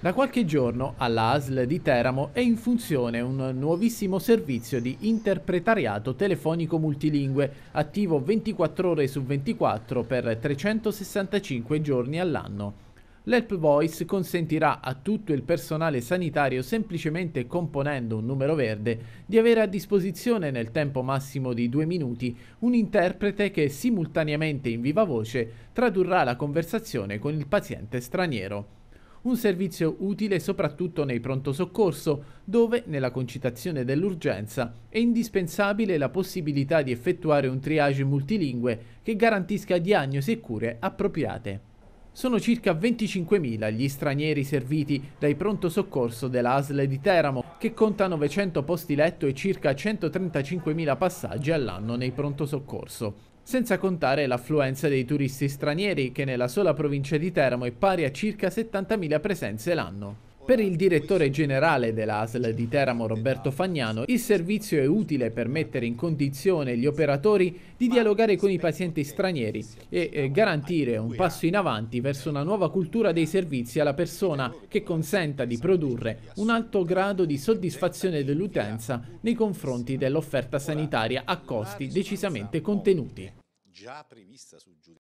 Da qualche giorno alla ASL di Teramo è in funzione un nuovissimo servizio di interpretariato telefonico multilingue, attivo 24 ore su 24 per 365 giorni all'anno. L'Help Voice consentirà a tutto il personale sanitario, semplicemente componendo un numero verde, di avere a disposizione nel tempo massimo di due minuti un interprete che simultaneamente in viva voce tradurrà la conversazione con il paziente straniero un servizio utile soprattutto nei pronto soccorso, dove, nella concitazione dell'urgenza, è indispensabile la possibilità di effettuare un triage multilingue che garantisca diagnosi e cure appropriate. Sono circa 25.000 gli stranieri serviti dai pronto soccorso della ASL di Teramo, che conta 900 posti letto e circa 135.000 passaggi all'anno nei pronto soccorso senza contare l'affluenza dei turisti stranieri che nella sola provincia di Teramo è pari a circa 70.000 presenze l'anno. Per il direttore generale dell'ASL di Teramo Roberto Fagnano, il servizio è utile per mettere in condizione gli operatori di dialogare con i pazienti eh, stranieri e eh, garantire un passo eh. in avanti verso una nuova cultura dei servizi alla persona che consenta di produrre un alto grado di soddisfazione dell'utenza nei confronti dell'offerta sanitaria a costi decisamente contenuti.